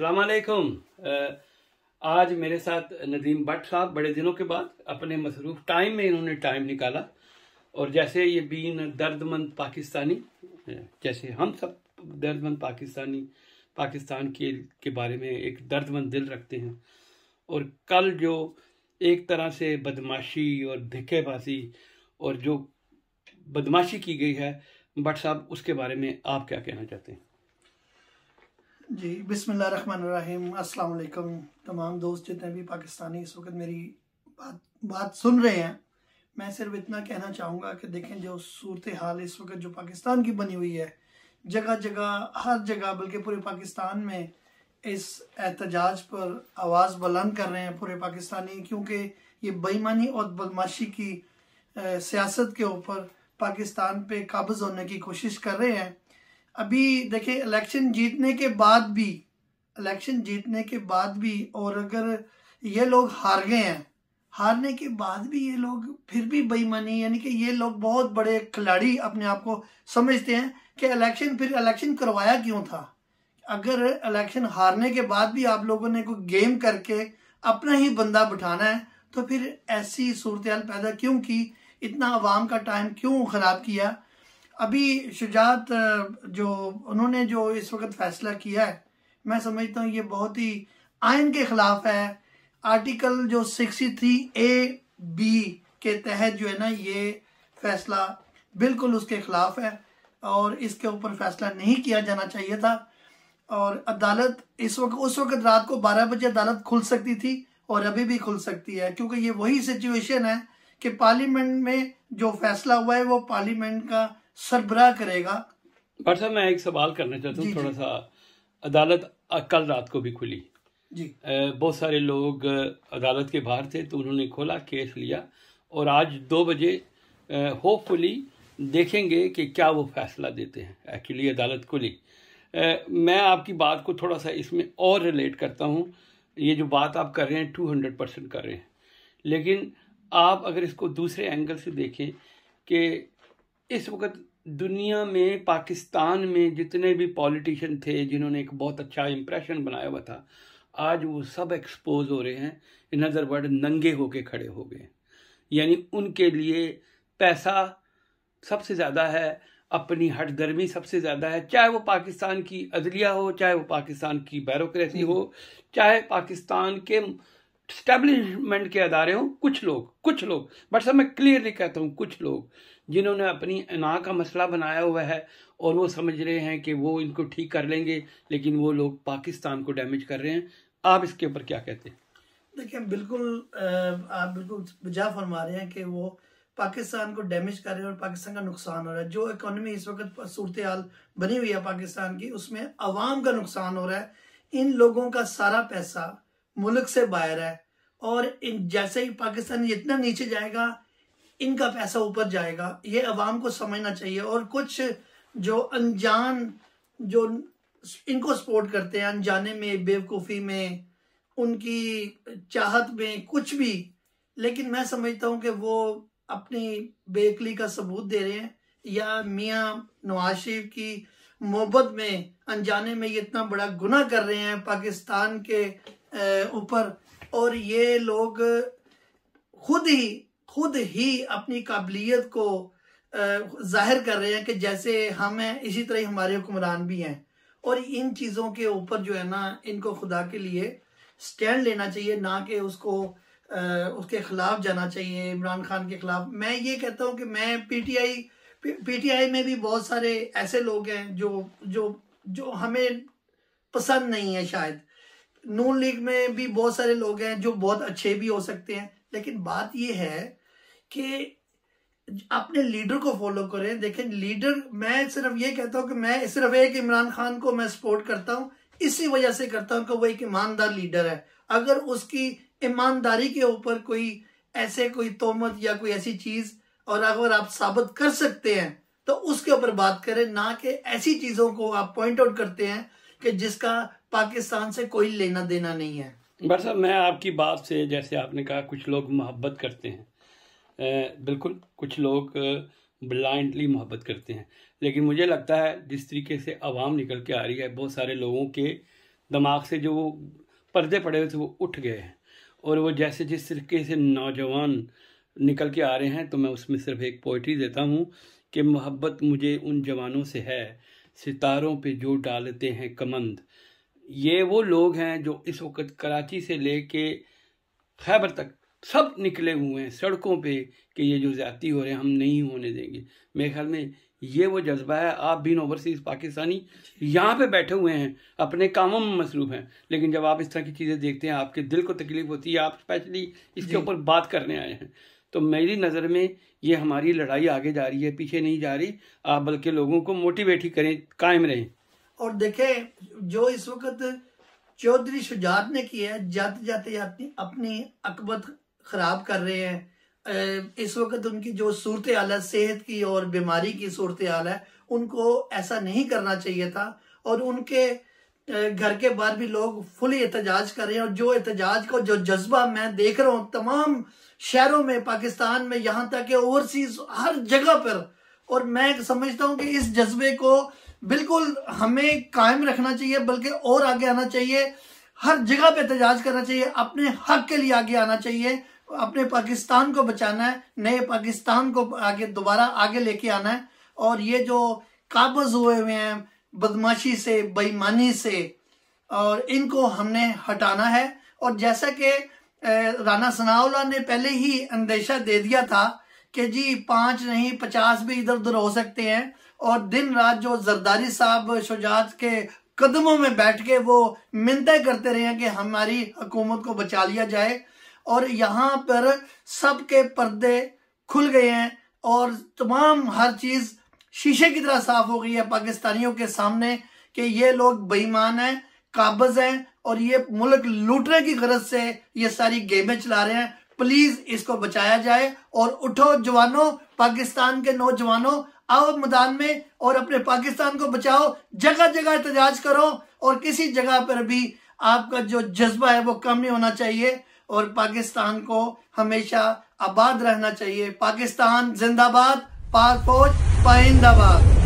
वालेकुम uh, आज मेरे साथ नदीम भट्ट साहब बड़े दिनों के बाद अपने मसरूफ़ टाइम में इन्होंने टाइम निकाला और जैसे ये बीन दर्दमंद पाकिस्तानी uh, जैसे हम सब दर्दमंद पाकिस्तानी पाकिस्तान के के बारे में एक दर्दमंद दिल रखते हैं और कल जो एक तरह से बदमाशी और धिक्केबाजी और जो बदमाशी की गई है भट्ट साहब उसके बारे में आप क्या कहना चाहते हैं जी बिसमीम् अल्लाम तमाम दोस्त जितने भी पाकिस्तानी इस वक्त मेरी बात बात सुन रहे हैं मैं सिर्फ इतना कहना चाहूँगा कि देखें जो सूरत हाल इस वक्त जो पाकिस्तान की बनी हुई है जगह जगह हर जगह बल्कि पूरे पाकिस्तान में इस एहतजाज पर आवाज़ बुलंद कर रहे हैं पूरे पाकिस्तानी क्योंकि ये बेईमानी और बदमाशी की सियासत के ऊपर पाकिस्तान पर काबज होने की कोशिश कर रहे हैं अभी देखिए इलेक्शन जीतने के बाद भी इलेक्शन जीतने के बाद भी और अगर ये लोग हार गए हैं हारने के बाद भी ये लोग फिर भी बेईमानी यानी कि ये लोग बहुत बड़े खिलाड़ी अपने आप को समझते हैं कि इलेक्शन फिर इलेक्शन करवाया क्यों था अगर इलेक्शन हारने के बाद भी आप लोगों ने कोई गेम करके अपना ही बंदा बिठाना है तो फिर ऐसी सूरत पैदा क्यों की इतना आवाम का टाइम क्यों ख़राब किया अभी शुजात जो उन्होंने जो इस वक्त फैसला किया है मैं समझता हूँ ये बहुत ही आयन के खिलाफ है आर्टिकल जो सिक्सटी थ्री ए बी के तहत जो है ना ये फैसला बिल्कुल उसके खिलाफ है और इसके ऊपर फैसला नहीं किया जाना चाहिए था और अदालत इस वक्त उस वक्त रात को 12 बजे अदालत खुल सकती थी और अभी भी खुल सकती है क्योंकि ये वही सिचुएशन है कि पार्लियामेंट में जो फैसला हुआ है वो पार्लियामेंट का सरबराह करेगा डॉक्टर साहब मैं एक सवाल करना चाहता हूँ थोड़ा सा अदालत कल रात को भी खुली जी बहुत सारे लोग अदालत के बाहर थे तो उन्होंने खोला केस लिया और आज दो बजे होपफुली देखेंगे कि क्या वो फैसला देते हैं एक्चुअली अदालत खुली मैं आपकी बात को थोड़ा सा इसमें और रिलेट करता हूँ ये जो बात आप कर रहे हैं टू हंड्रेड परसेंट कर रहे हैं लेकिन आप अगर इसको दूसरे एंगल से देखें कि इस वक्त दुनिया में पाकिस्तान में जितने भी पॉलिटिशियन थे जिन्होंने एक बहुत अच्छा इम्प्रेशन बनाया हुआ था आज वो सब एक्सपोज हो रहे हैं इन अदर वर्ड नंगे होके खड़े हो गए यानी उनके लिए पैसा सबसे ज़्यादा है अपनी हट गर्मी सबसे ज़्यादा है चाहे वो पाकिस्तान की अदलिया हो चाहे वो पाकिस्तान की बैरोक्रेसी हो चाहे पाकिस्तान के स्टैब्लिशमेंट के अदारे हों कुछ लोग कुछ लोग बट सब मैं क्लियरली कहता हूँ कुछ लोग जिन्होंने अपनी अना का मसला बनाया हुआ है और वो समझ रहे हैं कि वो इनको ठीक कर लेंगे लेकिन वो लोग पाकिस्तान को डैमेज कर रहे हैं आप इसके ऊपर क्या कहते हैं देखिए बिल्कुल आप बिल्कुल बजा फरमा रहे हैं कि वो पाकिस्तान को डैमेज कर रहे हैं और पाकिस्तान का नुकसान हो रहा है जो इकोनॉमी इस वक्त सूरत हाल बनी हुई है पाकिस्तान की उसमें आवाम का नुकसान हो रहा है इन लोगों का सारा पैसा मुल्क से बाहर है और इन जैसे ही पाकिस्तान जितना नीचे जाएगा इनका पैसा ऊपर जाएगा ये अवाम को समझना चाहिए और कुछ जो अनजान जो इनको सपोर्ट करते हैं अनजाने में बेवकूफ़ी में उनकी चाहत में कुछ भी लेकिन मैं समझता हूँ कि वो अपनी बेकली का सबूत दे रहे हैं या मियाँ नवाज शरीफ की मोहब्बत में अनजाने में ये इतना बड़ा गुना कर रहे हैं पाकिस्तान के ऊपर और ये लोग खुद ही खुद ही अपनी काबिलियत को जाहिर कर रहे हैं कि जैसे हम हैं इसी तरह ही हमारे हुक्मरान भी हैं और इन चीज़ों के ऊपर जो है ना इनको खुदा के लिए स्टैंड लेना चाहिए ना कि उसको आ, उसके खिलाफ जाना चाहिए इमरान खान के खिलाफ मैं ये कहता हूँ कि मैं पीटीआई पीटीआई में भी बहुत सारे ऐसे लोग हैं जो जो जो हमें पसंद नहीं है शायद नून लीग में भी बहुत सारे लोग हैं जो बहुत अच्छे भी हो सकते हैं लेकिन बात यह है कि अपने लीडर को फॉलो करें देखें लीडर मैं सिर्फ ये कहता हूँ कि मैं सिर्फ एक इमरान खान को मैं सपोर्ट करता हूँ इसी वजह से करता हूँ कि वो एक ईमानदार लीडर है अगर उसकी ईमानदारी के ऊपर कोई ऐसे कोई तोहमत या कोई ऐसी चीज और अगर आप साबित कर सकते हैं तो उसके ऊपर बात करें ना कि ऐसी चीजों को आप पॉइंट आउट करते हैं कि जिसका पाकिस्तान से कोई लेना देना नहीं है डॉक्टर साहब मैं आपकी बात से जैसे आपने कहा कुछ लोग मोहब्बत करते हैं बिल्कुल कुछ लोग ब्लाइंडली मोहब्बत करते हैं लेकिन मुझे लगता है जिस तरीके से आवाम निकल के आ रही है बहुत सारे लोगों के दिमाग से जो वो पर्दे पड़े हुए थे वो उठ गए हैं और वो जैसे जिस तरीके से नौजवान निकल के आ रहे हैं तो मैं उसमें सिर्फ एक पोइट्री देता हूँ कि मोहब्बत मुझे उन जवानों से है सितारों पे जो डालते हैं कमंद ये वो लोग हैं जो इस वक्त कराची से ले के खैबर तक सब निकले हुए हैं सड़कों पे कि ये जो ज्यादा हो रहे हैं हम नहीं होने देंगे मेरे ख्याल में ये वो जज्बा है आप बिन ओवरसीज पाकिस्तानी यहाँ पे बैठे हुए हैं अपने कामों में मसरूफ हैं लेकिन जब आप इस तरह की चीज़ें देखते हैं आपके दिल को तकलीफ होती है आप स्पेशली इसके ऊपर बात करने आए हैं तो मेरी नज़र में ये हमारी लड़ाई आगे जा रही है पीछे नहीं जा रही आप बल्कि लोगों को मोटिवेट ही करें कायम रहें और देखें जो इस वक्त चौधरी शुजात ने किया है जाते जाते अपनी अपनी अकबत ख़राब कर रहे हैं इस वक्त उनकी जो सूरत हाल है सेहत की और बीमारी की सूरत हाल है उनको ऐसा नहीं करना चाहिए था और उनके घर के बाहर भी लोग फुल एहतजाज कर रहे हैं और जो एहतजाज का जो जज्बा मैं देख रहा हूँ तमाम शहरों में पाकिस्तान में यहाँ तक कि ओवरसीज हर जगह पर और मैं समझता हूँ कि इस जज्बे को बिल्कुल हमें कायम रखना चाहिए बल्कि और आगे आना चाहिए हर जगह पे एहतजाज करना चाहिए अपने हक के लिए आगे आना चाहिए अपने पाकिस्तान को बचाना है नए पाकिस्तान को आगे दोबारा आगे लेके आना है और ये जो काबज हुए हुए हैं बदमाशी से बेईमानी से और इनको हमने हटाना है और जैसा कि राना सनाउल्ला ने पहले ही अंदेशा दे दिया था कि जी पांच नहीं पचास भी इधर उधर हो सकते हैं और दिन रात जो जरदारी साहब शुजात के कदमों में बैठ के वो मिनतें करते रहे हैं कि हमारी हुकूमत को बचा लिया जाए और यहाँ पर सबके पर्दे खुल गए हैं और तमाम हर चीज़ शीशे की तरह साफ हो गई है पाकिस्तानियों के सामने कि ये लोग बेईमान हैं काबज हैं और ये मुल्क लूटने की गरज से ये सारी गेमें चला रहे हैं प्लीज इसको बचाया जाए और उठो जवानों पाकिस्तान के नौजवानों आओ मैदान में और अपने पाकिस्तान को बचाओ जगह जगह एहतजाज करो और किसी जगह पर भी आपका जो जज्बा है वो कम नहीं होना चाहिए और पाकिस्तान को हमेशा आबाद रहना चाहिए पाकिस्तान जिंदाबाद पाक फौज पाइंदाबाद